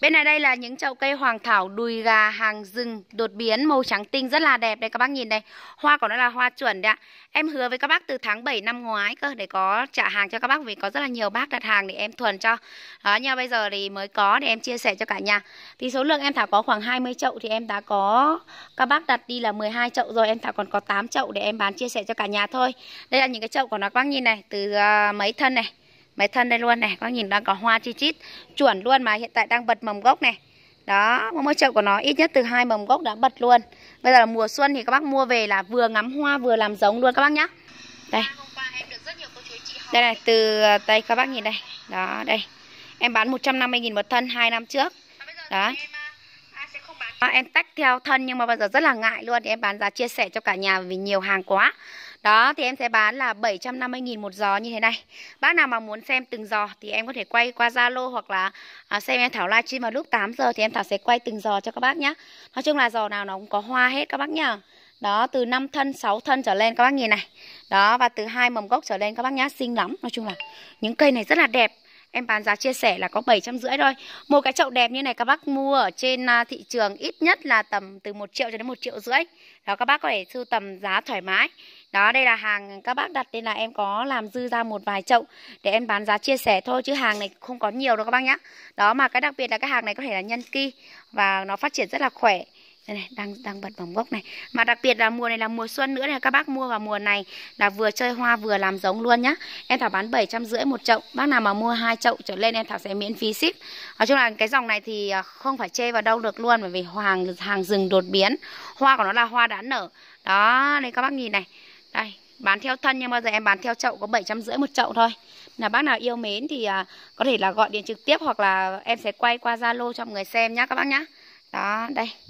Bên này đây là những chậu cây hoàng thảo đùi gà hàng rừng đột biến màu trắng tinh rất là đẹp đây các bác nhìn đây. Hoa của nó là hoa chuẩn đấy ạ. Em hứa với các bác từ tháng 7 năm ngoái cơ để có trả hàng cho các bác vì có rất là nhiều bác đặt hàng để em thuần cho. Đó nha bây giờ thì mới có để em chia sẻ cho cả nhà. Thì số lượng em thảo có khoảng 20 chậu thì em đã có các bác đặt đi là 12 chậu rồi em thảo còn có 8 chậu để em bán chia sẻ cho cả nhà thôi. Đây là những cái chậu của nó các bác nhìn này từ ờ, mấy thân này mấy thân đây luôn này các nhìn đang có hoa chi chít chuẩn luôn mà hiện tại đang bật mầm gốc này đó mỗi chậu của nó ít nhất từ hai mầm gốc đã bật luôn bây giờ là mùa xuân thì các bác mua về là vừa ngắm hoa vừa làm giống luôn các bác nhá đây đây này từ tay ờ, các bác nhìn đây đó đây em bán 150.000 một thân hai năm trước đó em tách theo thân nhưng mà bây giờ rất là ngại luôn thì em bán giá chia sẻ cho cả nhà vì nhiều hàng quá đó thì em sẽ bán là 750.000 một giò như thế này Bác nào mà muốn xem từng giò thì em có thể quay qua Zalo hoặc là à, xem em Thảo livestream vào lúc 8 giờ thì em Thảo sẽ quay từng giò cho các bác nhá Nói chung là giò nào nó cũng có hoa hết các bác nhá đó, từ 5 thân, 6 thân trở lên các bác nhìn này. Đó, và từ hai mầm gốc trở lên các bác nhá, xinh lắm. Nói chung là những cây này rất là đẹp. Em bán giá chia sẻ là có 750 thôi. Một cái chậu đẹp như này các bác mua ở trên à, thị trường ít nhất là tầm từ 1 triệu cho đến 1 triệu rưỡi. Đó các bác có thể sưu tầm giá thoải mái. Đó đây là hàng các bác đặt nên là em có làm dư ra một vài chậu để em bán giá chia sẻ thôi chứ hàng này không có nhiều đâu các bác nhá. Đó mà cái đặc biệt là cái hàng này có thể là nhân ki và nó phát triển rất là khỏe đây này đang đang bật vòng gốc này mà đặc biệt là mùa này là mùa xuân nữa này các bác mua vào mùa này là vừa chơi hoa vừa làm giống luôn nhá em thảo bán bảy trăm rưỡi một chậu bác nào mà mua hai chậu trở lên em thảo sẽ miễn phí ship nói chung là cái dòng này thì à, không phải chê vào đâu được luôn bởi vì hoàng hàng rừng đột biến hoa của nó là hoa đã nở đó đây các bác nhìn này đây bán theo thân nhưng bao giờ em bán theo chậu có bảy trăm rưỡi một chậu thôi là bác nào yêu mến thì à, có thể là gọi điện trực tiếp hoặc là em sẽ quay qua zalo cho mọi người xem nhá các bác nhá đó đây